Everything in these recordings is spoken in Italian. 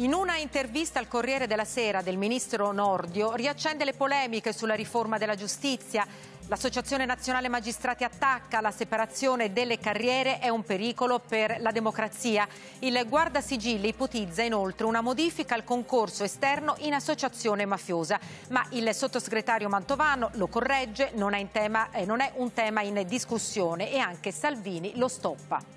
In una intervista al Corriere della Sera del ministro Nordio riaccende le polemiche sulla riforma della giustizia. L'Associazione Nazionale Magistrati attacca la separazione delle carriere è un pericolo per la democrazia. Il guardasigilli ipotizza inoltre una modifica al concorso esterno in associazione mafiosa, ma il sottosegretario Mantovano lo corregge, non è, tema, eh, non è un tema in discussione e anche Salvini lo stoppa.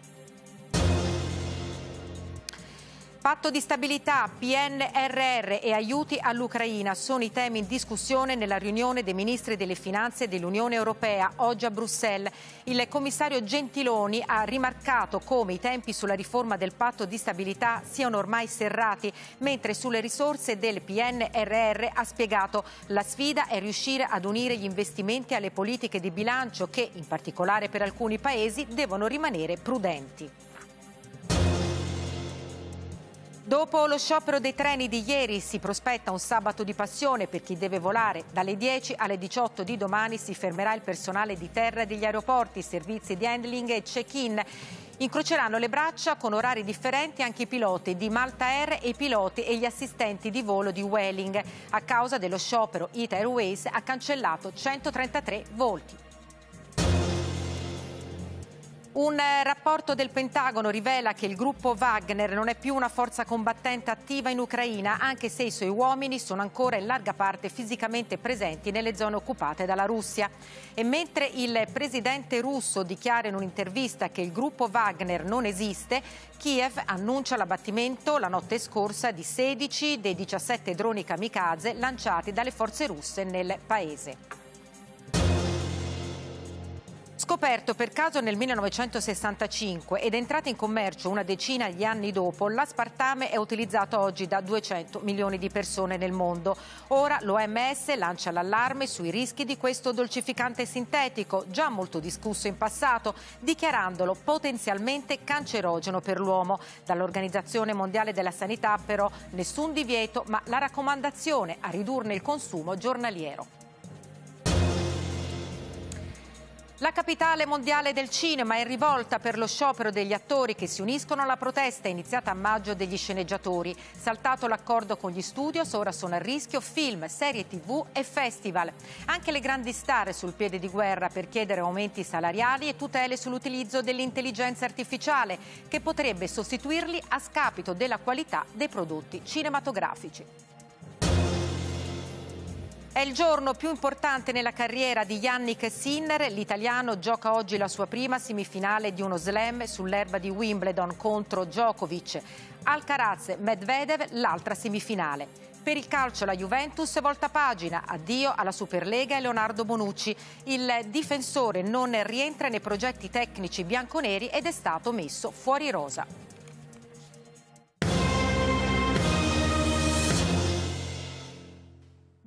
Patto di stabilità, PNRR e aiuti all'Ucraina sono i temi in discussione nella riunione dei ministri delle finanze dell'Unione Europea oggi a Bruxelles. Il commissario Gentiloni ha rimarcato come i tempi sulla riforma del patto di stabilità siano ormai serrati, mentre sulle risorse del PNRR ha spiegato la sfida è riuscire ad unire gli investimenti alle politiche di bilancio che, in particolare per alcuni paesi, devono rimanere prudenti. Dopo lo sciopero dei treni di ieri si prospetta un sabato di passione per chi deve volare. Dalle 10 alle 18 di domani si fermerà il personale di terra degli aeroporti, servizi di handling e check-in. Incroceranno le braccia con orari differenti anche i piloti di Malta Air e i piloti e gli assistenti di volo di Welling. A causa dello sciopero, Ita Airways ha cancellato 133 volti. Un eh, rapporto del Pentagono rivela che il gruppo Wagner non è più una forza combattente attiva in Ucraina, anche se i suoi uomini sono ancora in larga parte fisicamente presenti nelle zone occupate dalla Russia. E mentre il presidente russo dichiara in un'intervista che il gruppo Wagner non esiste, Kiev annuncia l'abbattimento la notte scorsa di 16 dei 17 droni kamikaze lanciati dalle forze russe nel paese. Scoperto per caso nel 1965 ed entrato in commercio una decina di anni dopo, l'aspartame è utilizzato oggi da 200 milioni di persone nel mondo. Ora l'OMS lancia l'allarme sui rischi di questo dolcificante sintetico, già molto discusso in passato, dichiarandolo potenzialmente cancerogeno per l'uomo. Dall'Organizzazione Mondiale della Sanità però nessun divieto, ma la raccomandazione a ridurne il consumo giornaliero. La capitale mondiale del cinema è rivolta per lo sciopero degli attori che si uniscono alla protesta iniziata a maggio degli sceneggiatori. Saltato l'accordo con gli studios, ora sono a rischio film, serie tv e festival. Anche le grandi star sul piede di guerra per chiedere aumenti salariali e tutele sull'utilizzo dell'intelligenza artificiale che potrebbe sostituirli a scapito della qualità dei prodotti cinematografici. È il giorno più importante nella carriera di Yannick Sinner. L'italiano gioca oggi la sua prima semifinale di uno slam sull'erba di Wimbledon contro Djokovic. Alcaraz Medvedev l'altra semifinale. Per il calcio la Juventus volta pagina, addio alla Superlega e Leonardo Bonucci. Il difensore non rientra nei progetti tecnici bianconeri ed è stato messo fuori rosa.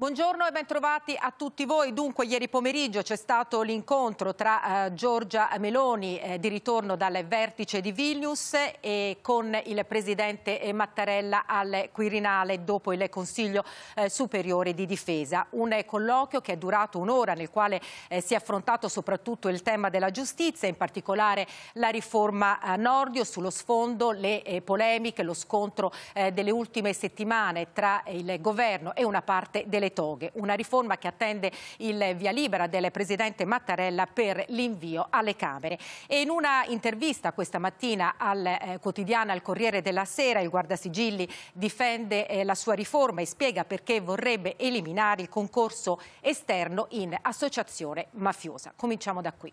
Buongiorno e bentrovati a tutti voi. Dunque, ieri pomeriggio c'è stato l'incontro tra eh, Giorgia Meloni eh, di ritorno dal vertice di Vilnius e con il presidente Mattarella al Quirinale dopo il Consiglio eh, Superiore di Difesa. Un colloquio che è durato un'ora nel quale eh, si è affrontato soprattutto il tema della giustizia, in particolare la riforma eh, Nordio, sullo sfondo le eh, polemiche, lo scontro delle ultime settimane tra il governo e una parte delle toghe, una riforma che attende il via libera del Presidente Mattarella per l'invio alle Camere. E in una intervista questa mattina al eh, quotidiano al Corriere della Sera, il guardasigilli difende eh, la sua riforma e spiega perché vorrebbe eliminare il concorso esterno in associazione mafiosa. Cominciamo da qui.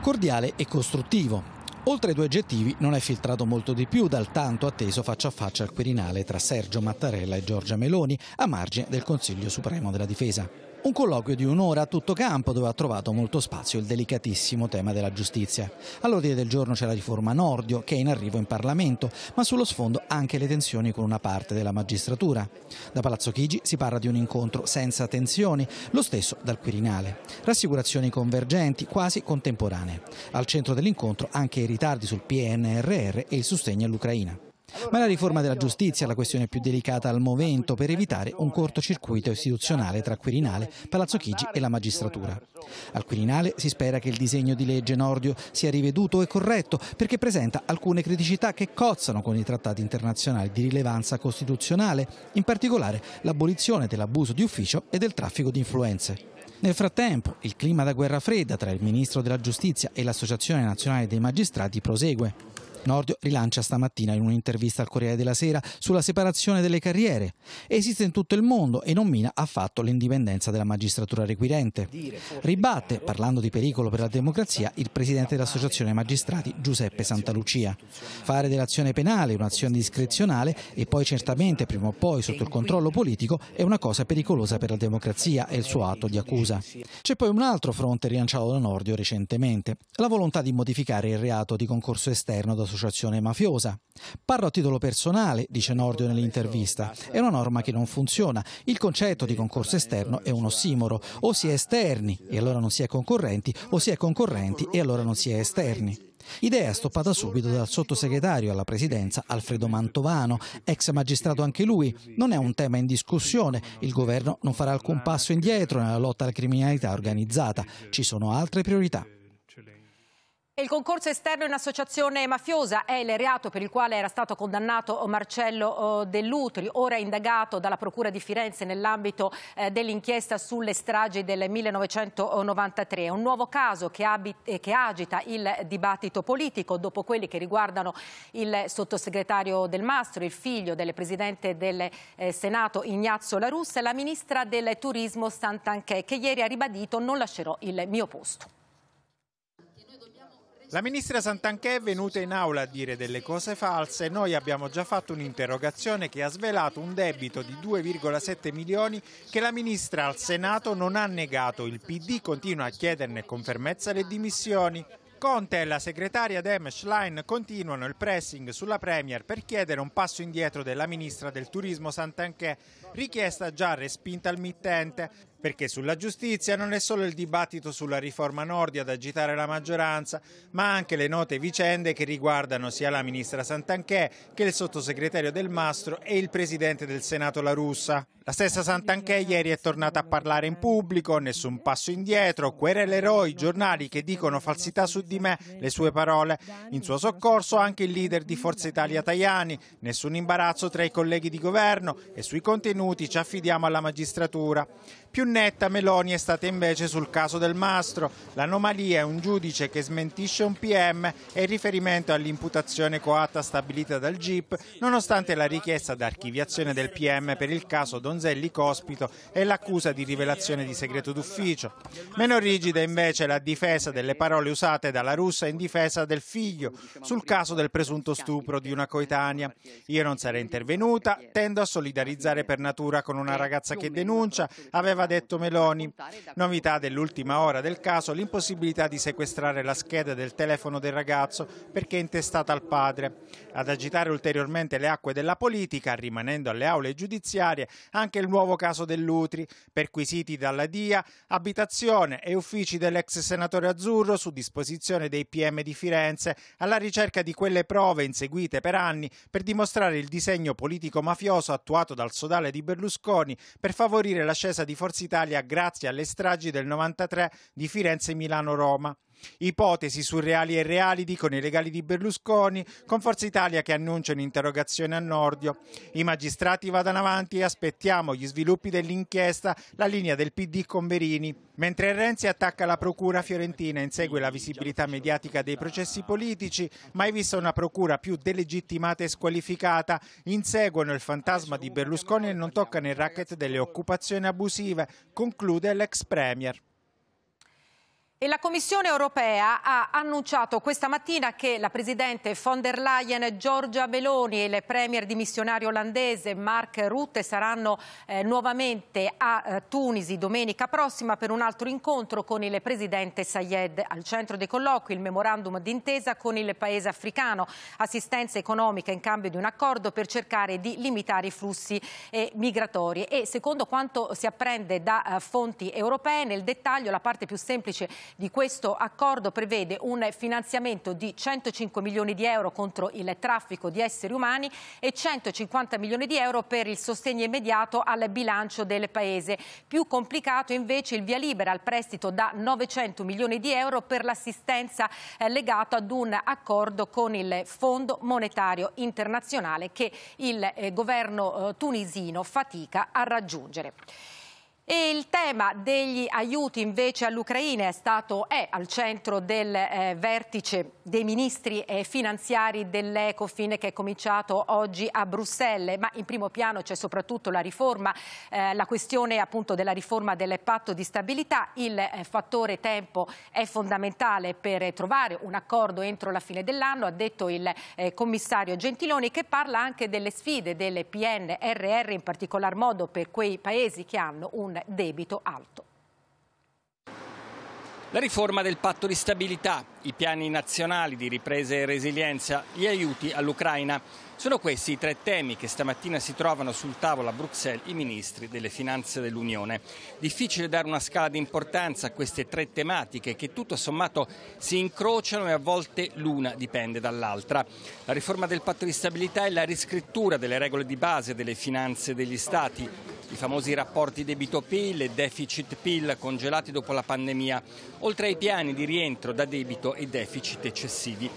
Cordiale e costruttivo. Oltre ai due aggettivi non è filtrato molto di più dal tanto atteso faccia a faccia al Quirinale tra Sergio Mattarella e Giorgia Meloni a margine del Consiglio Supremo della Difesa. Un colloquio di un'ora a tutto campo dove ha trovato molto spazio il delicatissimo tema della giustizia. All'ordine del giorno c'è la riforma Nordio che è in arrivo in Parlamento, ma sullo sfondo anche le tensioni con una parte della magistratura. Da Palazzo Chigi si parla di un incontro senza tensioni, lo stesso dal Quirinale. Rassicurazioni convergenti, quasi contemporanee. Al centro dell'incontro anche i ritardi sul PNRR e il sostegno all'Ucraina. Ma la riforma della giustizia è la questione più delicata al momento per evitare un cortocircuito istituzionale tra Quirinale, Palazzo Chigi e la magistratura. Al Quirinale si spera che il disegno di legge Nordio sia riveduto e corretto perché presenta alcune criticità che cozzano con i trattati internazionali di rilevanza costituzionale, in particolare l'abolizione dell'abuso di ufficio e del traffico di influenze. Nel frattempo, il clima da guerra fredda tra il Ministro della Giustizia e l'Associazione Nazionale dei Magistrati prosegue. Nordio rilancia stamattina in un'intervista al Corriere della Sera sulla separazione delle carriere. Esiste in tutto il mondo e non mina affatto l'indipendenza della magistratura requirente. Ribatte, parlando di pericolo per la democrazia, il presidente dell'Associazione Magistrati Giuseppe Santalucia. Fare dell'azione penale un'azione discrezionale e poi certamente prima o poi sotto il controllo politico è una cosa pericolosa per la democrazia e il suo atto di accusa. C'è poi un altro fronte rilanciato da Nordio recentemente, la volontà di modificare il reato di concorso esterno da un'associazione mafiosa. Parlo a titolo personale, dice Nordio nell'intervista. È una norma che non funziona. Il concetto di concorso esterno è un ossimoro. O si è esterni e allora non si è concorrenti, o si è concorrenti e allora non si è esterni. Idea stoppata subito dal sottosegretario alla presidenza Alfredo Mantovano, ex magistrato anche lui. Non è un tema in discussione, il governo non farà alcun passo indietro nella lotta alla criminalità organizzata, ci sono altre priorità. Il concorso esterno in associazione mafiosa è il reato per il quale era stato condannato Marcello eh, Dell'Utri, ora indagato dalla Procura di Firenze nell'ambito eh, dell'inchiesta sulle stragi del 1993. Un nuovo caso che, eh, che agita il dibattito politico dopo quelli che riguardano il sottosegretario Del Mastro, il figlio del Presidente del Senato Ignazio La Russa e la Ministra del Turismo Santanchè che ieri ha ribadito non lascerò il mio posto. La ministra Santanchè è venuta in aula a dire delle cose false. Noi abbiamo già fatto un'interrogazione che ha svelato un debito di 2,7 milioni che la ministra al Senato non ha negato. Il PD continua a chiederne con fermezza le dimissioni. Conte e la segretaria Dem Schlein continuano il pressing sulla Premier per chiedere un passo indietro della ministra del turismo Santanchè, richiesta già respinta al mittente perché sulla giustizia non è solo il dibattito sulla riforma Nordi ad agitare la maggioranza, ma anche le note vicende che riguardano sia la ministra Santanchè che il sottosegretario Del Mastro e il presidente del Senato La Russa. La stessa Santanchè ieri è tornata a parlare in pubblico, nessun passo indietro, querele eroi, giornali che dicono falsità su di me, le sue parole. In suo soccorso anche il leader di Forza Italia Tajani, nessun imbarazzo tra i colleghi di governo e sui contenuti ci affidiamo alla magistratura. Più netta Meloni è stata invece sul caso del mastro. L'anomalia è un giudice che smentisce un PM e il riferimento all'imputazione coatta stabilita dal GIP, nonostante la richiesta d'archiviazione del PM per il caso Donzelli Cospito e l'accusa di rivelazione di segreto d'ufficio. Meno rigida invece la difesa delle parole usate dalla russa in difesa del figlio sul caso del presunto stupro di una coetanea. Io non sarei intervenuta, tendo a solidarizzare per natura con una ragazza che denuncia, aveva detto detto Meloni. Novità dell'ultima ora del caso l'impossibilità di sequestrare la scheda del telefono del ragazzo perché è intestata al padre. Ad agitare ulteriormente le acque della politica, rimanendo alle aule giudiziarie, anche il nuovo caso dell'Utri, perquisiti dalla DIA, abitazione e uffici dell'ex senatore Azzurro su disposizione dei PM di Firenze, alla ricerca di quelle prove inseguite per anni per dimostrare il disegno politico-mafioso attuato dal sodale di Berlusconi per favorire l'ascesa di Forza d'Italia grazie alle stragi del 93 di Firenze, Milano, Roma. Ipotesi surreali e reali dicono i legali di Berlusconi, con Forza Italia che annuncia un'interrogazione a Nordio. I magistrati vadano avanti e aspettiamo gli sviluppi dell'inchiesta, la linea del PD con Verini. Mentre Renzi attacca la procura fiorentina, insegue la visibilità mediatica dei processi politici, mai vista una procura più delegittimata e squalificata, inseguono il fantasma di Berlusconi e non tocca nel racket delle occupazioni abusive, conclude l'ex premier. E la Commissione europea ha annunciato questa mattina che la Presidente von der Leyen, Giorgia Meloni e il Premier dimissionario olandese Mark Rutte saranno eh, nuovamente a eh, Tunisi domenica prossima per un altro incontro con il Presidente Sayed. Al centro dei colloqui il memorandum d'intesa con il Paese africano, assistenza economica in cambio di un accordo per cercare di limitare i flussi eh, migratori. E secondo quanto si apprende da eh, fonti europee, nel dettaglio la parte più semplice di questo accordo prevede un finanziamento di 105 milioni di euro contro il traffico di esseri umani e 150 milioni di euro per il sostegno immediato al bilancio del Paese. Più complicato invece il via libera al prestito da 900 milioni di euro per l'assistenza eh, legato ad un accordo con il Fondo Monetario Internazionale che il eh, governo eh, tunisino fatica a raggiungere. E il tema degli aiuti invece all'Ucraina è stato è al centro del eh, vertice dei ministri eh, finanziari dell'Ecofin che è cominciato oggi a Bruxelles, ma in primo piano c'è soprattutto la riforma, eh, la questione appunto della riforma del patto di stabilità. Il eh, fattore tempo è fondamentale per trovare un accordo entro la fine dell'anno, ha detto il eh, commissario Gentiloni che parla anche delle sfide delle PNRR in particolar modo per quei paesi che hanno un debito alto. La riforma del patto di stabilità, i piani nazionali di ripresa e resilienza, gli aiuti all'Ucraina. Sono questi i tre temi che stamattina si trovano sul tavolo a Bruxelles i ministri delle finanze dell'Unione. Difficile dare una scala di importanza a queste tre tematiche che tutto sommato si incrociano e a volte l'una dipende dall'altra. La riforma del patto di stabilità e la riscrittura delle regole di base delle finanze degli Stati, i famosi rapporti debito-PIL e deficit-PIL congelati dopo la pandemia, oltre ai piani di rientro da debito e deficit eccessivi.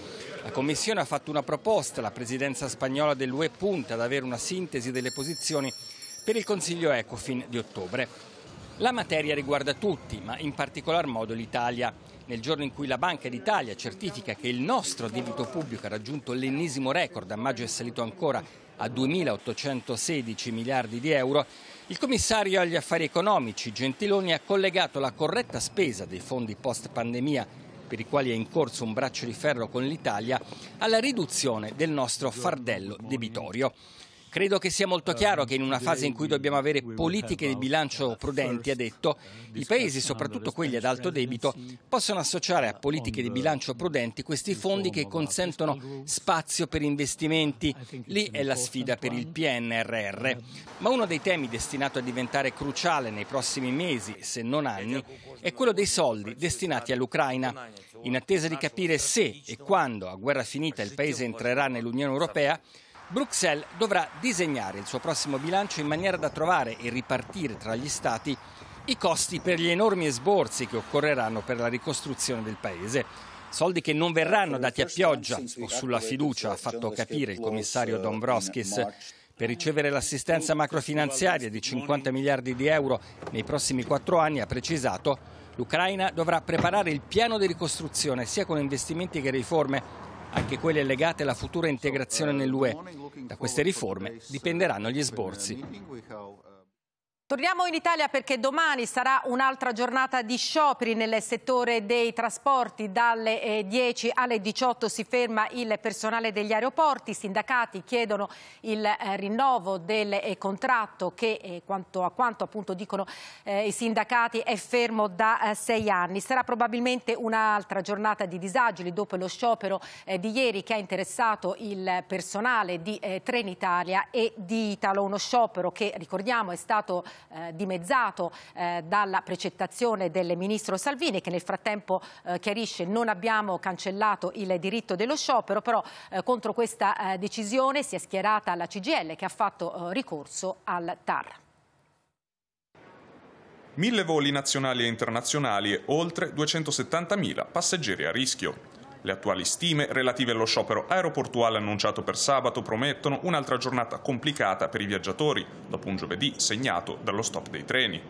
La Commissione ha fatto una proposta, la presidenza spagnola dell'UE punta ad avere una sintesi delle posizioni per il Consiglio Ecofin di ottobre. La materia riguarda tutti, ma in particolar modo l'Italia. Nel giorno in cui la Banca d'Italia certifica che il nostro debito pubblico ha raggiunto l'ennesimo record, a maggio è salito ancora a 2.816 miliardi di euro, il commissario agli affari economici Gentiloni ha collegato la corretta spesa dei fondi post pandemia per i quali è in corso un braccio di ferro con l'Italia, alla riduzione del nostro fardello debitorio. Credo che sia molto ehm, chiaro che in una fase in cui dobbiamo avere politiche di bilancio prudenti, ha detto, i paesi, soprattutto quelli ad alto debito, possono associare a politiche di bilancio prudenti questi fondi che consentono spazio per investimenti. Lì è la sfida per il PNRR. Ma uno dei temi destinato a diventare cruciale nei prossimi mesi, se non anni, è quello dei soldi destinati all'Ucraina. In attesa di capire se e quando, a guerra finita, il paese entrerà nell'Unione Europea, Bruxelles dovrà disegnare il suo prossimo bilancio in maniera da trovare e ripartire tra gli Stati i costi per gli enormi esborsi che occorreranno per la ricostruzione del Paese. Soldi che non verranno dati a pioggia o sulla fiducia, ha fatto capire il commissario Dombrovskis. Per ricevere l'assistenza macrofinanziaria di 50 miliardi di euro nei prossimi quattro anni, ha precisato, l'Ucraina dovrà preparare il piano di ricostruzione sia con investimenti che riforme anche quelle legate alla futura integrazione nell'UE. Da queste riforme dipenderanno gli sborsi. Torniamo in Italia perché domani sarà un'altra giornata di scioperi nel settore dei trasporti. Dalle 10 eh, alle 18 si ferma il personale degli aeroporti. I sindacati chiedono il eh, rinnovo del eh, contratto che, quanto a quanto appunto dicono i sindacati, è fermo da sei anni. Sarà probabilmente un'altra giornata di disagili dopo lo sciopero di ieri che ha interessato il personale di Trenitalia e di Italo. Uno sciopero che, ricordiamo, è stato eh, dimezzato eh, dalla precettazione del ministro Salvini che nel frattempo eh, chiarisce non abbiamo cancellato il diritto dello sciopero, però eh, contro questa eh, decisione si è schierata la CGL che ha fatto eh, ricorso al TAR. Mille voli nazionali e internazionali e oltre 270.000 passeggeri a rischio. Le attuali stime relative allo sciopero aeroportuale annunciato per sabato promettono un'altra giornata complicata per i viaggiatori, dopo un giovedì segnato dallo stop dei treni.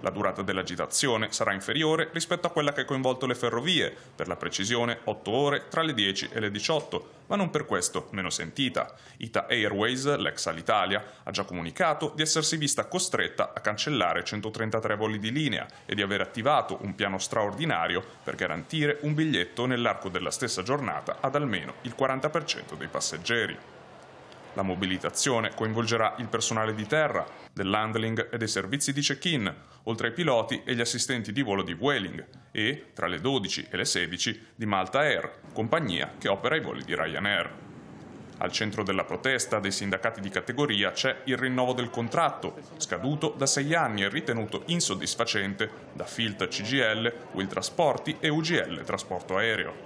La durata dell'agitazione sarà inferiore rispetto a quella che ha coinvolto le ferrovie, per la precisione 8 ore tra le 10 e le 18, ma non per questo meno sentita. Ita Airways, l'ex Alitalia, ha già comunicato di essersi vista costretta a cancellare 133 voli di linea e di aver attivato un piano straordinario per garantire un biglietto nell'arco della stessa giornata ad almeno il 40% dei passeggeri. La mobilitazione coinvolgerà il personale di terra, dell'handling e dei servizi di check-in, oltre ai piloti e gli assistenti di volo di Vueling e, tra le 12 e le 16, di Malta Air, compagnia che opera i voli di Ryanair. Al centro della protesta dei sindacati di categoria c'è il rinnovo del contratto, scaduto da sei anni e ritenuto insoddisfacente da Filt CGL, Will Trasporti e UGL Trasporto Aereo.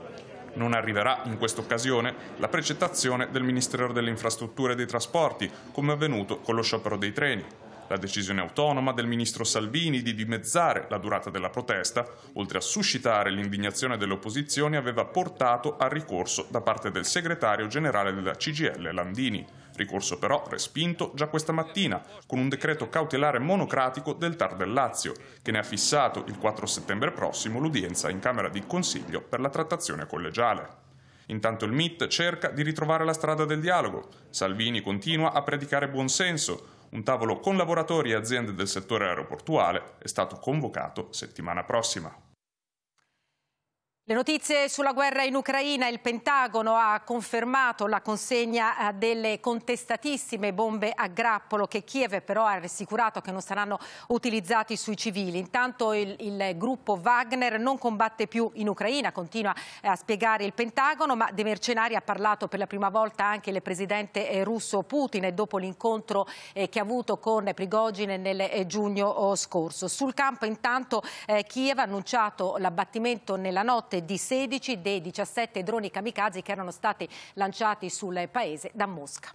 Non arriverà in questa occasione la precettazione del Ministero delle Infrastrutture e dei Trasporti, come avvenuto con lo sciopero dei treni. La decisione autonoma del ministro Salvini di dimezzare la durata della protesta, oltre a suscitare l'indignazione delle opposizioni, aveva portato al ricorso da parte del segretario generale della CGL Landini ricorso però respinto già questa mattina con un decreto cautelare monocratico del TAR del Lazio, che ne ha fissato il 4 settembre prossimo l'udienza in Camera di Consiglio per la trattazione collegiale. Intanto il MIT cerca di ritrovare la strada del dialogo. Salvini continua a predicare buonsenso. Un tavolo con lavoratori e aziende del settore aeroportuale è stato convocato settimana prossima. Le notizie sulla guerra in Ucraina, il Pentagono ha confermato la consegna eh, delle contestatissime bombe a grappolo che Kiev però ha rassicurato che non saranno utilizzati sui civili. Intanto il, il, gruppo Wagner non combatte più in Ucraina, continua eh, a spiegare il Pentagono, ma De Mercenari ha parlato per la prima volta anche il presidente eh, russo Putin dopo l'incontro che ha avuto con Prigogine nel giugno oh, scorso. Sul campo intanto Kiev ha annunciato l'abbattimento nella notte fronte di 16 dei 17 droni kamikaze che erano stati lanciati sul paese da Mosca.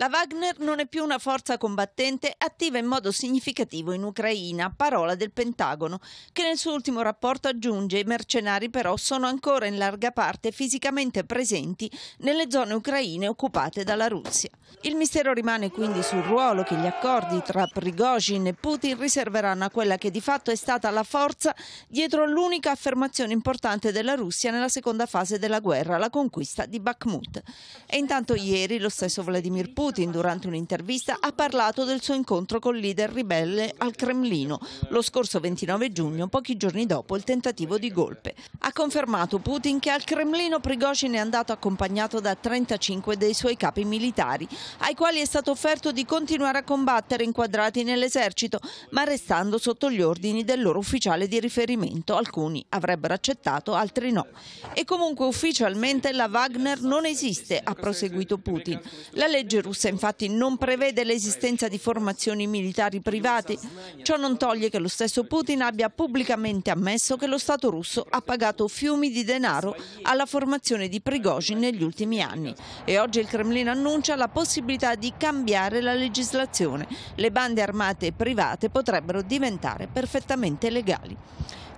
La Wagner non è più una forza combattente attiva in modo significativo in Ucraina, parola del Pentagono, che nel suo ultimo rapporto aggiunge i mercenari però sono ancora in larga parte fisicamente presenti nelle zone ucraine occupate dalla Russia. Il mistero rimane quindi sul ruolo che gli accordi tra Prigozhin e Putin riserveranno a quella che di fatto è stata la forza dietro l'unica affermazione importante della Russia nella seconda fase della guerra, la conquista di Bakhmut. E intanto ieri lo stesso Vladimir Putin Putin durante un'intervista ha parlato del suo incontro col leader ribelle al Cremlino lo scorso 29 giugno, pochi giorni dopo il tentativo di golpe. Ha confermato Putin che al Cremlino Prigozhin è andato accompagnato da 35 dei suoi capi militari, ai quali è stato offerto di continuare a combattere inquadrati nell'esercito, ma restando sotto gli ordini del loro ufficiale di riferimento. Alcuni avrebbero accettato, altri no. E comunque ufficialmente la Wagner non esiste, ha proseguito Putin. La legge russa borsa infatti non prevede l'esistenza di formazioni militari private. Ciò non toglie che lo stesso Putin abbia pubblicamente ammesso che lo Stato russo ha pagato fiumi di denaro alla formazione di Prigozhin negli ultimi anni e oggi il Cremlino annuncia la possibilità di cambiare la legislazione. Le bande armate private potrebbero diventare perfettamente legali.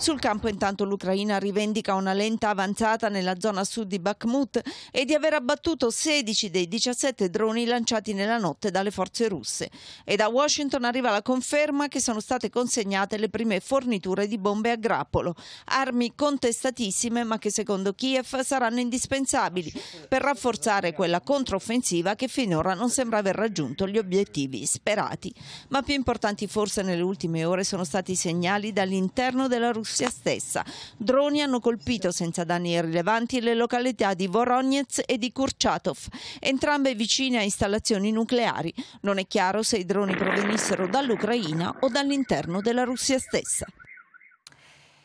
Sul campo intanto l'Ucraina rivendica una lenta avanzata nella zona sud di Bakhmut e di aver abbattuto 16 dei 17 droni lanciati nella notte dalle forze russe. E da Washington arriva la conferma che sono state consegnate le prime forniture di bombe a grappolo, armi contestatissime ma che secondo Kiev saranno indispensabili per rafforzare quella controffensiva che finora non sembra aver raggiunto gli obiettivi sperati. Ma più importanti forse nelle ultime ore sono stati i segnali dall'interno della Russia Russia stessa. Droni hanno colpito senza danni rilevanti le località di Voronezh e di Kurchatov, entrambe vicine a installazioni nucleari. Non è chiaro se i droni provenissero dall'Ucraina o dall'interno della Russia stessa.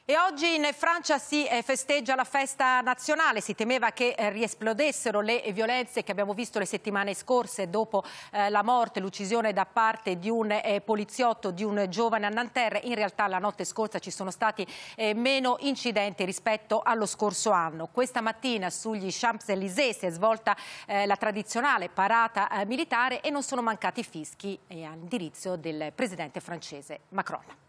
E oggi in Francia si eh, festeggia la festa nazionale, si temeva che eh, riesplodessero le violenze che abbiamo visto le settimane scorse dopo eh, la morte, l'uccisione da parte di un poliziotto, di un giovane a Nanterre. In realtà la notte scorsa ci sono stati meno incidenti rispetto allo scorso anno. Questa mattina sugli Champs-Élysées si è svolta la tradizionale parata militare e non sono mancati fischi all'indirizzo del presidente francese Macron.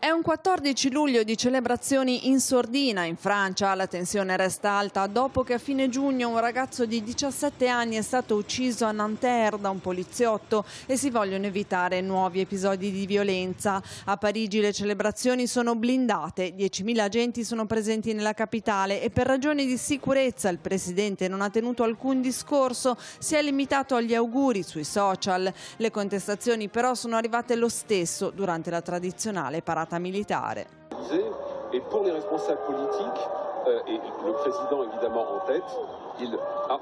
È un 14 luglio di celebrazioni in sordina in Francia. La tensione resta alta dopo che a fine giugno un ragazzo di 17 anni è stato ucciso a Nanterre da un poliziotto e si vogliono evitare nuovi episodi di violenza. A Parigi le celebrazioni sono blindate, 10.000 agenti sono presenti nella capitale e per ragioni di sicurezza il presidente non ha tenuto alcun discorso, si è limitato agli auguri sui social. Le contestazioni però sono arrivate lo stesso durante la tradizionale parata giornata militare. E per i responsabili politici, e euh, il presidente évidemment in tête, il ha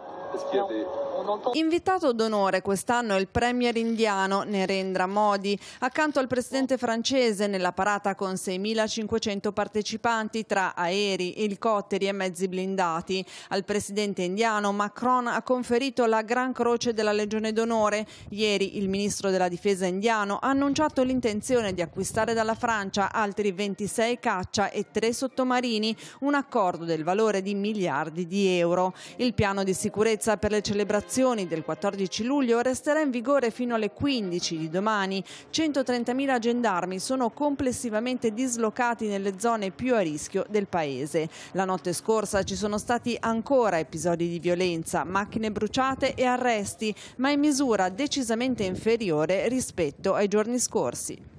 Invitato d'onore quest'anno è il premier indiano Nerendra Modi, accanto al presidente francese nella parata con 6.500 partecipanti tra aerei, elicotteri e mezzi blindati. Al presidente indiano Macron ha conferito la Gran Croce della Legione d'Onore. Ieri il ministro della Difesa indiano ha annunciato l'intenzione di acquistare dalla Francia altri 26 caccia e 3 sottomarini, un accordo del valore di miliardi di euro. Il piano di sicurezza sicurezza per le celebrazioni del 14 luglio resterà in vigore fino alle 15 di domani. 130.000 gendarmi sono complessivamente dislocati nelle zone più a rischio del paese. La notte scorsa ci sono stati ancora episodi di violenza, macchine bruciate e arresti, ma in misura decisamente inferiore rispetto ai giorni scorsi.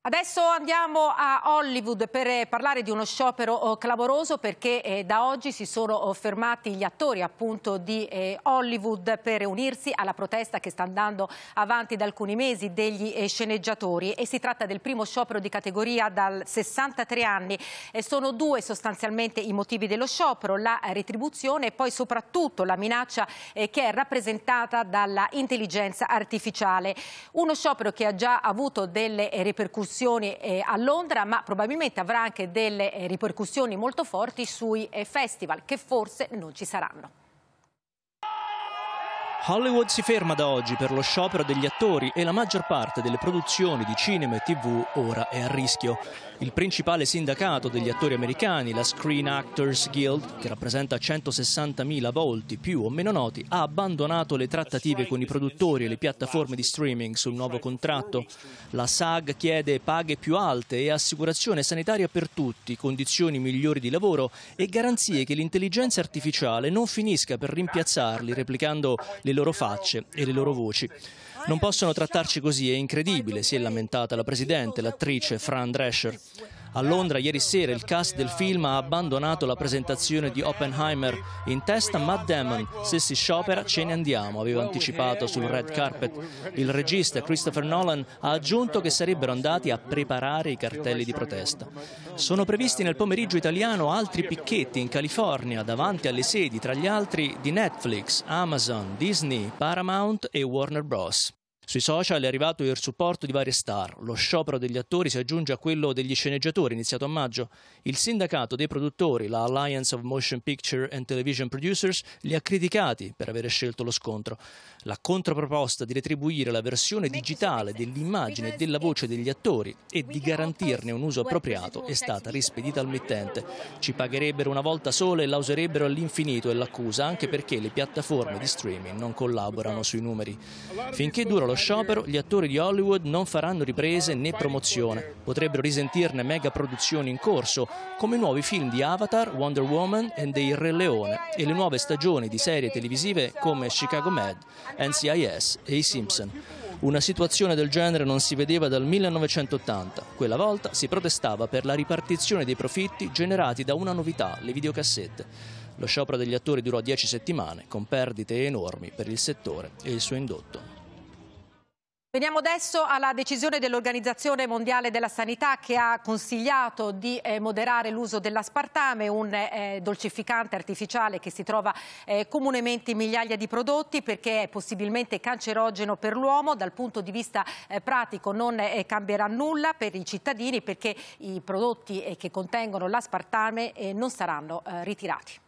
Adesso andiamo a Hollywood per eh, parlare di uno sciopero oh, clamoroso perché eh, da oggi si sono oh, fermati gli attori appunto di eh, Hollywood per unirsi alla protesta che sta andando avanti da alcuni mesi degli sceneggiatori e si tratta del primo sciopero di categoria dal 63 anni. Sono due sostanzialmente i motivi dello sciopero, la retribuzione e poi soprattutto la minaccia che è rappresentata dalla intelligenza artificiale. Uno sciopero che ha già avuto delle ripercussioni ripercussioni eh, a Londra, ma probabilmente avrà anche delle eh, ripercussioni molto forti sui eh, festival che forse non ci saranno. Hollywood si ferma da oggi per lo sciopero degli attori e la maggior parte delle produzioni di cinema e tv ora è a rischio. Il principale sindacato degli attori americani, la Screen Actors Guild, che rappresenta 160.000 volti più o meno noti, ha abbandonato le trattative con i produttori e le piattaforme di streaming sul nuovo contratto. La SAG chiede paghe più alte e assicurazione sanitaria per tutti, condizioni migliori di lavoro e garanzie che l'intelligenza artificiale non finisca per rimpiazzarli replicando le loro facce e le loro voci. Non possono trattarci così, è incredibile, si è lamentata la presidente, l'attrice Fran Drescher. A Londra ieri sera il cast del film ha abbandonato la presentazione di Oppenheimer. In testa Matt Damon, se si sciopera ce ne andiamo, aveva anticipato sul red carpet. Il regista Christopher Nolan ha aggiunto che sarebbero andati a preparare i cartelli di protesta. Sono previsti nel pomeriggio italiano altri picchetti in California davanti alle sedi, tra gli altri, di Netflix, Amazon, Disney, Paramount e Warner Bros. Sui social è arrivato il supporto di varie star. Lo sciopero degli attori si aggiunge a quello degli sceneggiatori iniziato a maggio. Il sindacato dei produttori, la Alliance of Motion Picture and Television Producers, li ha criticati per aver scelto lo scontro. La controproposta di retribuire la versione digitale dell'immagine e della voce degli attori e di garantirne un uso appropriato è stata rispedita al mittente. Ci pagherebbero una volta sola e la userebbero all'infinito è l'accusa, anche perché le piattaforme di streaming non collaborano sui numeri. Finché dura lo sciopero, gli attori di Hollywood non faranno riprese né promozione. Potrebbero risentirne mega produzioni in corso come i nuovi film di Avatar, Wonder Woman e dei Re Leone e le nuove stagioni di serie televisive come Chicago Med, NCIS e I Simpson. Una situazione del genere non si vedeva dal 1980. Quella volta si protestava per la ripartizione dei profitti generati da una novità, le videocassette. Lo sciopero degli attori durò 10 settimane, con perdite enormi per il settore e il suo indotto. Veniamo adesso alla decisione dell'Organizzazione Mondiale della Sanità che ha consigliato di eh, moderare l'uso dell'aspartame, un eh, dolcificante artificiale che si trova eh, comunemente in migliaia di prodotti perché è possibilmente cancerogeno per l'uomo. Dal punto di vista pratico non cambierà nulla per i cittadini perché i prodotti che contengono l'aspartame non saranno ritirati.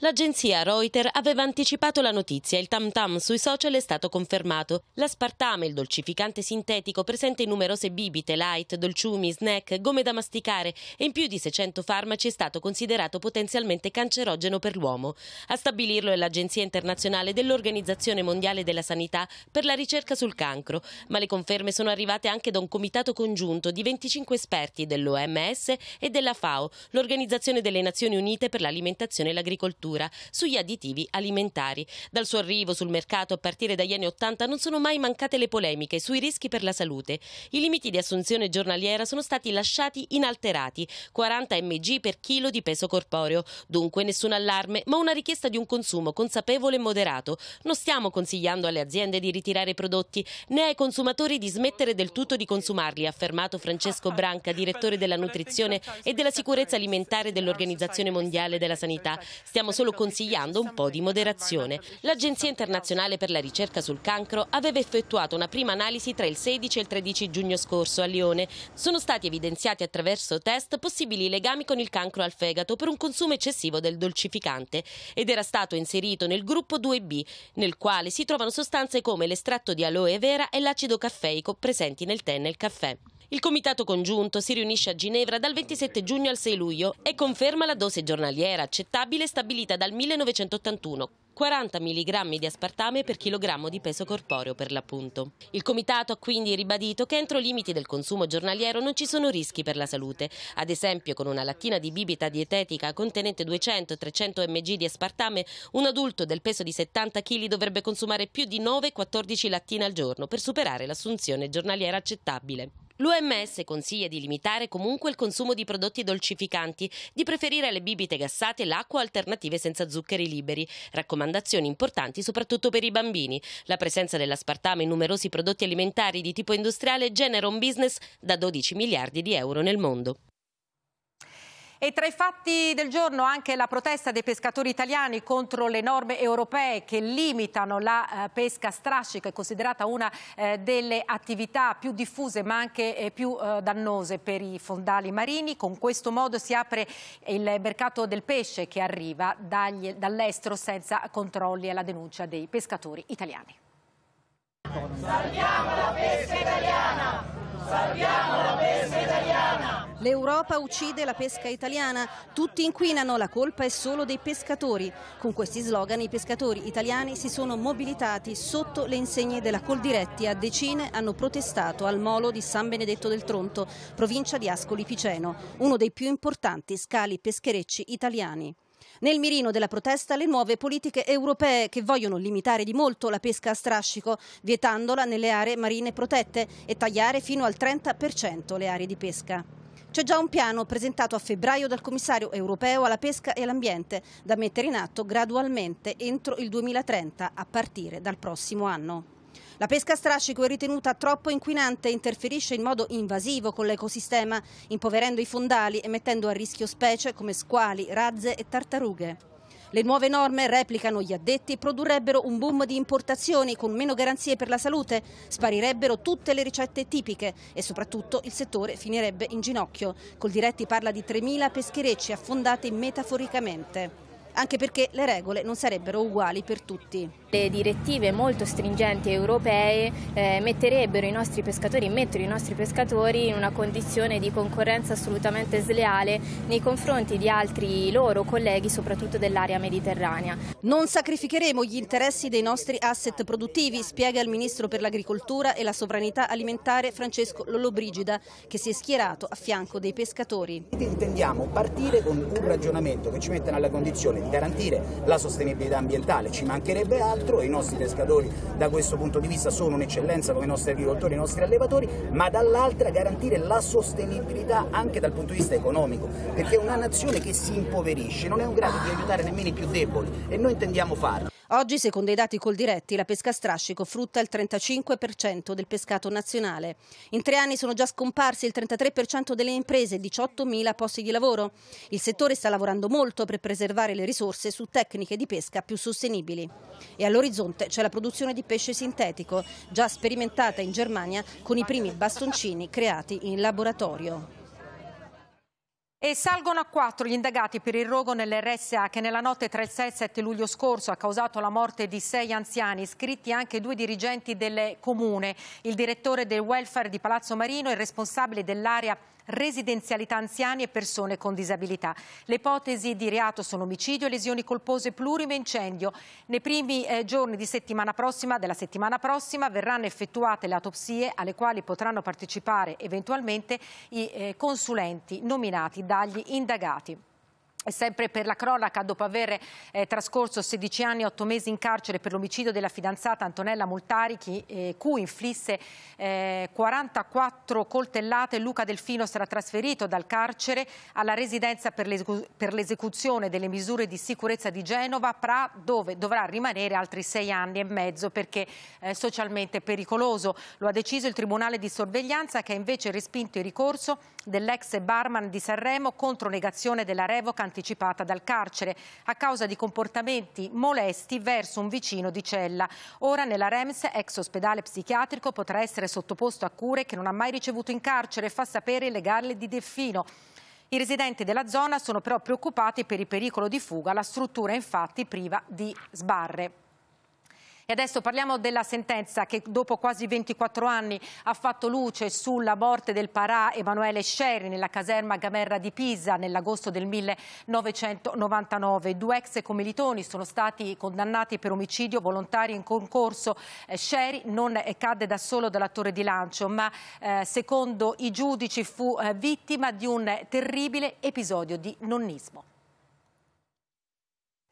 L'agenzia Reuters aveva anticipato la notizia, il tam tam sui social è stato confermato. L'aspartame, il dolcificante sintetico presente in numerose bibite, light, dolciumi, snack, gomme da masticare e in più di 600 farmaci è stato considerato potenzialmente cancerogeno per l'uomo. A stabilirlo è l'Agenzia Internazionale dell'Organizzazione Mondiale della Sanità per la ricerca sul cancro, ma le conferme sono arrivate anche da un comitato congiunto di 25 esperti dell'OMS e della FAO, l'Organizzazione delle Nazioni Unite per l'Alimentazione e l'Agricoltura legislatura sugli additivi alimentari. Dal suo arrivo sul mercato a partire dagli anni Ottanta non sono mai mancate le polemiche sui rischi per la salute. I limiti di assunzione giornaliera sono stati lasciati inalterati, 40 mg per chilo di peso corporeo. Dunque nessun allarme, ma una richiesta di un consumo consapevole e moderato. Non stiamo consigliando alle aziende di ritirare i prodotti, né ai consumatori di smettere del tutto di consumarli, ha affermato Francesco Branca, direttore della nutrizione e della sicurezza alimentare dell'Organizzazione Mondiale della Sanità. Stiamo solo consigliando un po' di moderazione. L'Agenzia internazionale per la ricerca sul cancro aveva effettuato una prima analisi tra il 16 e il 13 giugno scorso a Lione. Sono stati evidenziati attraverso test possibili legami con il cancro al fegato per un consumo eccessivo del dolcificante ed era stato inserito nel gruppo 2B, nel quale si trovano sostanze come l'estratto di aloe vera e l'acido caffeico presenti nel tè e nel caffè. Il comitato congiunto si riunisce a Ginevra dal 27 giugno al 6 luglio e conferma la dose giornaliera accettabile stabilita dal 1981, 40 mg di aspartame per chilogrammo di peso corporeo per l'appunto. Il comitato ha quindi ribadito che entro limiti del consumo giornaliero non ci sono rischi per la salute, ad esempio con una lattina di bibita dietetica contenente 200-300 mg di aspartame un adulto del peso di 70 kg dovrebbe consumare più di 9-14 lattine al giorno per superare l'assunzione giornaliera accettabile. L'OMS consiglia di limitare comunque il consumo di prodotti dolcificanti, di preferire le bibite gassate e l'acqua alternative senza zuccheri liberi, raccomandazioni importanti soprattutto per i bambini. La presenza dell'aspartame in numerosi prodotti alimentari di tipo industriale genera un business da 12 miliardi di euro nel mondo. E tra i fatti del giorno anche la protesta dei pescatori italiani contro le norme europee che limitano la eh, pesca strascica, considerata una eh, delle attività più diffuse ma anche eh, più dannose per i fondali marini. Con questo modo si apre il mercato del pesce che arriva dall'estero senza controlli e la denuncia dei pescatori italiani. Salviamo la pesca italiana! Salviamo la pesca italiana! L'Europa uccide la pesca italiana, tutti inquinano, la colpa è solo dei pescatori. Con questi slogan i pescatori italiani si sono mobilitati sotto le insegne della Coldiretti, a decine hanno protestato al molo di San Benedetto del Tronto, provincia di Ascoli Piceno, uno dei più importanti scali pescherecci italiani. Nel mirino della protesta le nuove politiche europee che vogliono limitare di molto la pesca a strascico, vietandola nelle aree marine protette e tagliare fino al 30% le aree di pesca. C'è già un piano presentato a febbraio dal commissario europeo alla pesca e all'ambiente da mettere in atto gradualmente entro il 2030 a partire dal prossimo anno. La pesca a strascico è ritenuta troppo inquinante e interferisce in modo invasivo con l'ecosistema, impoverendo i fondali e mettendo a rischio specie come squali, razze e tartarughe. Le nuove norme, replicano gli addetti, produrrebbero un boom di importazioni con meno garanzie per la salute, sparirebbero tutte le ricette tipiche e soprattutto il settore finirebbe in ginocchio. Col diretti parla di 3.000 pescherecci affondati metaforicamente, anche perché le regole non sarebbero uguali per tutti. Le direttive molto stringenti europee eh, metterebbero i nostri pescatori, mettono i nostri pescatori in una condizione di concorrenza assolutamente sleale nei confronti di altri loro colleghi, soprattutto dell'area mediterranea. Non sacrificheremo gli interessi dei nostri asset produttivi, spiega il Ministro per l'Agricoltura e la Sovranità Alimentare Francesco Lollobrigida, che si è schierato a fianco dei pescatori. Intendiamo partire con un ragionamento che ci metta nella condizione di garantire la sostenibilità ambientale, ci mancherebbe altro altro e i nostri pescatori da questo punto di vista sono un'eccellenza come i nostri agricoltori, i nostri allevatori, ma dall'altra garantire la sostenibilità anche dal punto di vista economico, perché una nazione che si impoverisce non è in grado di aiutare nemmeno i più deboli e noi intendiamo farlo. Oggi, secondo i dati col diretti, la pesca a strascico frutta il 35% del pescato nazionale. In tre anni sono già scomparsi il 33% delle imprese, e 18.000 posti di lavoro. Il settore sta lavorando molto per preservare le risorse su tecniche di pesca più sostenibili. E all'orizzonte c'è la produzione di pesce sintetico, già sperimentata in Germania con i primi bastoncini creati in laboratorio. E salgono a quattro gli indagati per il rogo nell'RSA che nella notte tra il 6 e il 7 luglio scorso ha causato la morte di sei anziani, iscritti anche due dirigenti del comune, il direttore del welfare di Palazzo Marino e il responsabile dell'area residenzialità anziani e persone con disabilità. Le ipotesi di reato sono omicidio, lesioni colpose, plurime, incendio. Nei primi eh, giorni settimana prossima, della settimana prossima verranno effettuate le autopsie alle quali potranno partecipare eventualmente i eh, consulenti nominati dagli indagati. Sempre per la cronaca, dopo aver eh, trascorso 16 anni e 8 mesi in carcere per l'omicidio della fidanzata Antonella Multari, eh, cui inflisse eh, 44 coltellate, Luca Delfino sarà trasferito dal carcere alla residenza per l'esecuzione delle misure di sicurezza di Genova, Pra, dove dovrà rimanere altri 6 anni e mezzo perché eh, socialmente pericoloso. Lo ha deciso il Tribunale di Sorveglianza che ha invece respinto il ricorso dell'ex barman di Sanremo contro negazione della revoca anticipata dal carcere a causa di comportamenti molesti verso un vicino di cella. Ora nella REMS, ex ospedale psichiatrico, potrà essere sottoposto a cure che non ha mai ricevuto in carcere, fa sapere il legale di Delfino. I residenti della zona sono però preoccupati per il pericolo di fuga, la struttura infatti priva di sbarre. E adesso parliamo della sentenza che dopo quasi 24 anni ha fatto luce sulla morte del parà Emanuele Scerri nella caserma Gamerra di Pisa nell'agosto del 1999. Due ex commilitoni sono stati condannati per omicidio volontario in concorso. Eh, Scerri non eh, cadde da solo dalla torre di lancio, ma eh, secondo i giudici fu vittima di un terribile episodio di nonnismo.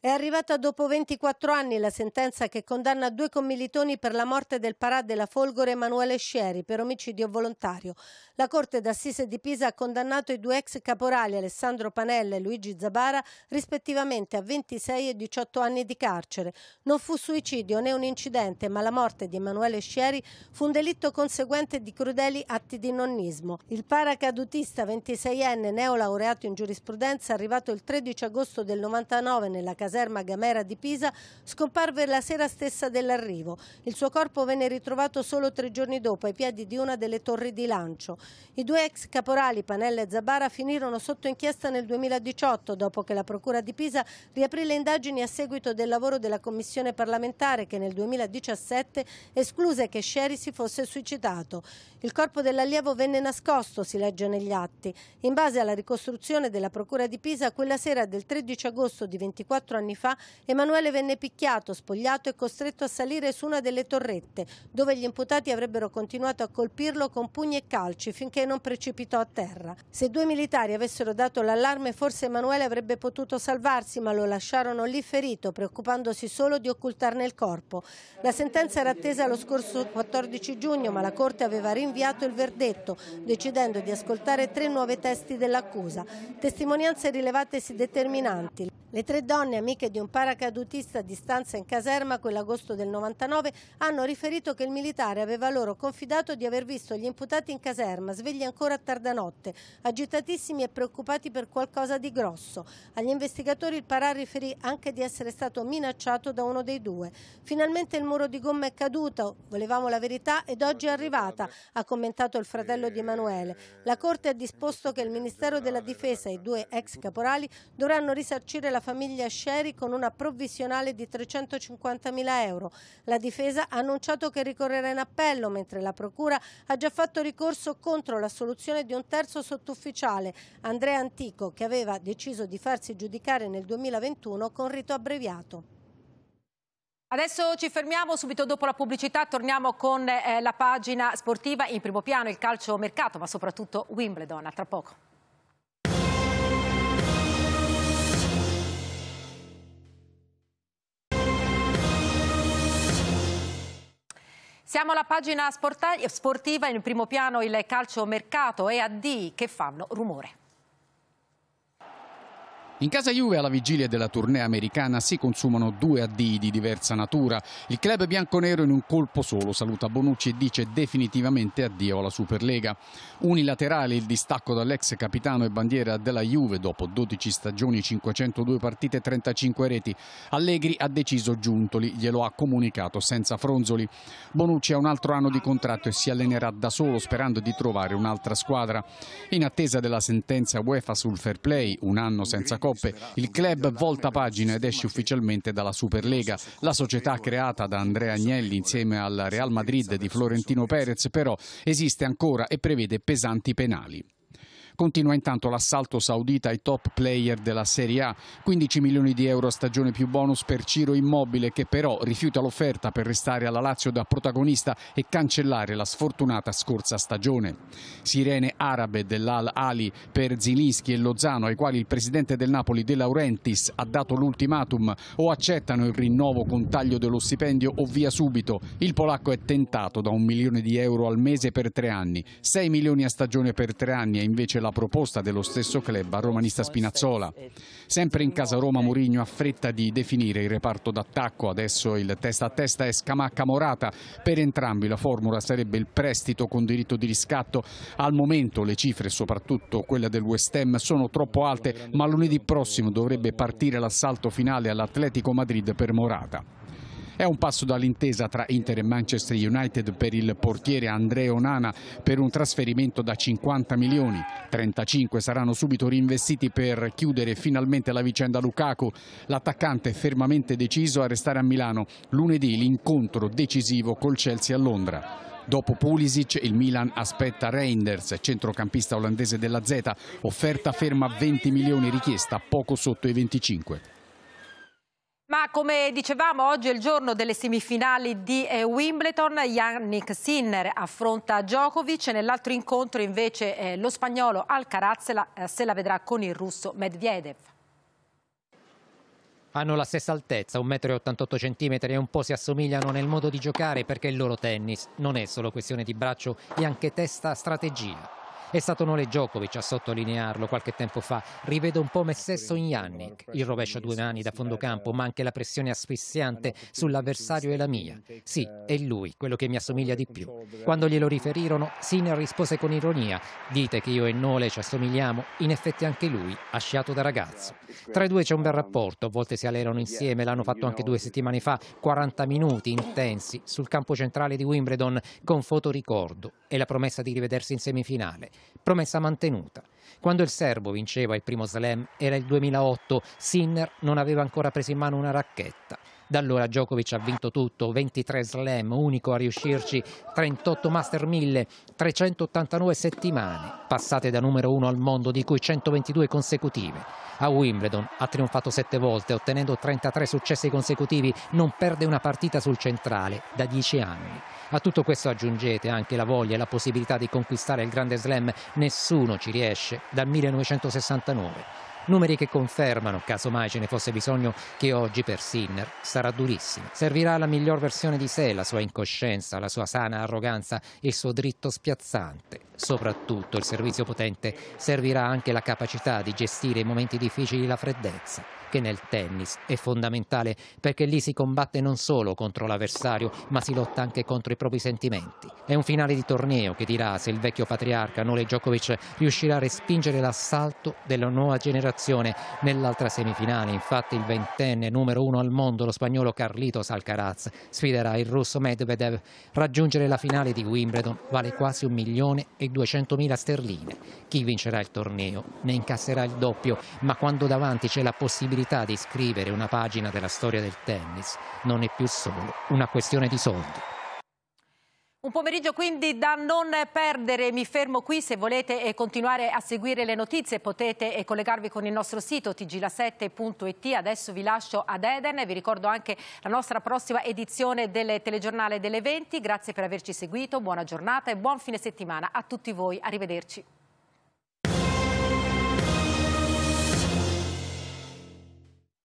È arrivata dopo 24 anni la sentenza che condanna due commilitoni per la morte del parà della Folgore Emanuele Scieri per omicidio volontario. La Corte d'Assise di Pisa ha condannato i due ex caporali Alessandro Panella e Luigi Zabara rispettivamente a 26 e 18 anni di carcere. Non fu suicidio né un incidente, ma la morte di Emanuele Scieri fu un delitto conseguente di crudeli atti di nonnismo. Il paracadutista 26enne neolaureato in giurisprudenza arrivato il 13 agosto del 99 nella casa caserma Gamera di Pisa, scomparve la sera stessa dell'arrivo. Il suo corpo venne ritrovato solo tre giorni dopo ai piedi di una delle torri di lancio. I due ex caporali Panella e Zabara finirono sotto inchiesta nel 2018 dopo che la Procura di Pisa riaprì le indagini a seguito del lavoro della Commissione parlamentare che nel 2017 escluse che Sherry si fosse suicidato. Il corpo dell'allievo venne nascosto, si legge negli atti. In base alla ricostruzione della Procura di Pisa, quella sera del 13 agosto di 24 anni anni fa, Emanuele venne picchiato, spogliato e costretto a salire su una delle torrette, dove gli imputati avrebbero continuato a colpirlo con pugni e calci finché non precipitò a terra. Se due militari avessero dato l'allarme, forse Emanuele avrebbe potuto salvarsi, ma lo lasciarono lì ferito, preoccupandosi solo di occultarne il corpo. La sentenza era attesa lo scorso 14 giugno, ma la Corte aveva rinviato il verdetto, decidendo di ascoltare tre nuove testi dell'accusa. Testimonianze rilevatesi determinanti. Le tre donne, amiche amiche di un paracadutista di stanza in caserma quell'agosto del 99 hanno riferito che il militare aveva loro confidato di aver visto gli imputati in caserma, svegli ancora a tarda notte, agitatissimi e preoccupati per qualcosa di grosso. Agli investigatori il Parà riferì anche di essere stato minacciato da uno dei due. Finalmente il muro di gomma è caduto, volevamo la verità ed oggi è arrivata, ha commentato il fratello di Emanuele. La Corte ha disposto che il Ministero della Difesa e i due ex caporali dovranno risarcire la famiglia Sherry ieri con una provvisionale di 350.000 euro. La difesa ha annunciato che ricorrerà in appello, mentre la Procura ha già fatto ricorso contro l'assoluzione di un terzo sottufficiale, Andrea Antico, che aveva deciso di farsi giudicare nel 2021 con rito abbreviato. Adesso ci fermiamo, subito dopo la pubblicità torniamo con eh, la pagina sportiva in primo piano, il calcio mercato, ma soprattutto Wimbledon, a tra poco. Siamo alla pagina sportiva, in primo piano il calcio mercato e AD che fanno rumore. In casa Juve alla vigilia della tournée americana si consumano due addii di diversa natura. Il club bianconero in un colpo solo saluta Bonucci e dice definitivamente addio alla Superlega. Unilaterale il distacco dall'ex capitano e bandiera della Juve dopo 12 stagioni, 502 partite e 35 reti. Allegri ha deciso Giuntoli, glielo ha comunicato senza fronzoli. Bonucci ha un altro anno di contratto e si allenerà da solo sperando di trovare un'altra squadra. In attesa della sentenza UEFA sul fair play, un anno senza Supercoppe. Il club volta pagina ed esce ufficialmente dalla Superlega. La società creata da Andrea Agnelli insieme al Real Madrid di Florentino Perez però esiste ancora e prevede pesanti penali. Continua intanto l'assalto saudita ai top player della Serie A, 15 milioni di euro a stagione più bonus per Ciro Immobile che però rifiuta l'offerta per restare alla Lazio da protagonista e cancellare la sfortunata scorsa stagione. Sirene arabe dell'Al Ali per Zilinski e Lozano ai quali il presidente del Napoli De Laurentiis ha dato l'ultimatum o accettano il rinnovo con taglio dello stipendio o via subito. Il polacco è tentato da un milione di euro al mese per tre anni, 6 milioni a stagione per tre anni e invece la proposta dello stesso club a romanista Spinazzola. Sempre in casa Roma Mourinho ha fretta di definire il reparto d'attacco, adesso il testa a testa è Scamacca Morata, per entrambi la formula sarebbe il prestito con diritto di riscatto, al momento le cifre, soprattutto quella del West Ham, sono troppo alte, ma lunedì prossimo dovrebbe partire l'assalto finale all'Atletico Madrid per Morata. È un passo dall'intesa tra Inter e Manchester United per il portiere Andrea Onana per un trasferimento da 50 milioni. 35 saranno subito reinvestiti per chiudere finalmente la vicenda Lukaku. L'attaccante è fermamente deciso a restare a Milano. Lunedì l'incontro decisivo col Chelsea a Londra. Dopo Pulisic il Milan aspetta Reinders, centrocampista olandese della Z, offerta ferma 20 milioni richiesta, poco sotto i 25. Ma come dicevamo, oggi è il giorno delle semifinali di eh, Wimbledon. Yannick Sinner affronta Djokovic. Nell'altro incontro invece eh, lo spagnolo Alcaraz la, eh, se la vedrà con il russo Medvedev. Hanno la stessa altezza, 1,88 m e un po' si assomigliano nel modo di giocare perché il loro tennis non è solo questione di braccio, è anche testa strategia. È stato Nole Djokovic a sottolinearlo qualche tempo fa. Rivedo un po' me stesso in Yannick, il rovescio a due mani da fondo campo, ma anche la pressione asfissiante sull'avversario è la mia. Sì, è lui, quello che mi assomiglia di più. Quando glielo riferirono, Sinner rispose con ironia: Dite che io e Nole ci assomigliamo, in effetti anche lui ha sciato da ragazzo. Tra i due c'è un bel rapporto, a volte si allenano insieme, l'hanno fatto anche due settimane fa, 40 minuti intensi sul campo centrale di Wimbledon con fotoricordo e la promessa di rivedersi in semifinale. Promessa mantenuta. Quando il serbo vinceva il primo slam era il 2008, Sinner non aveva ancora preso in mano una racchetta. Da allora Djokovic ha vinto tutto, 23 slam, unico a riuscirci, 38 Master 1000, 389 settimane, passate da numero uno al mondo di cui 122 consecutive. A Wimbledon ha trionfato sette volte, ottenendo 33 successi consecutivi, non perde una partita sul centrale da dieci anni. A tutto questo aggiungete anche la voglia e la possibilità di conquistare il Grande Slam, nessuno ci riesce dal 1969 numeri che confermano, caso mai ce ne fosse bisogno, che oggi per Sinner sarà durissimo. Servirà la miglior versione di sé, la sua incoscienza, la sua sana arroganza, il suo dritto spiazzante. Soprattutto il servizio potente servirà anche la capacità di gestire i momenti difficili la freddezza, che nel tennis è fondamentale perché lì si combatte non solo contro l'avversario, ma si lotta anche contro i propri sentimenti. È un finale di torneo che dirà se il vecchio patriarca Nole Djokovic riuscirà a respingere l'assalto della nuova generazione soddisfazione nell'altra semifinale. Infatti il ventenne numero uno al mondo, lo spagnolo Carlitos Alcaraz, sfiderà il russo Medvedev. Raggiungere la finale di Wimbledon vale quasi un milione e duecentomila sterline. Chi vincerà il torneo ne incasserà il doppio, ma quando davanti c'è la possibilità di scrivere una pagina della storia del tennis, non è più solo una questione di soldi. Un pomeriggio quindi da non perdere, mi fermo qui, se volete eh, continuare a seguire le notizie potete eh, collegarvi con il nostro sito tgla7.it, adesso vi lascio ad Eden, vi ricordo anche la nostra prossima edizione del telegiornale delle 20, grazie per averci seguito, buona giornata e buon fine settimana a tutti voi, arrivederci.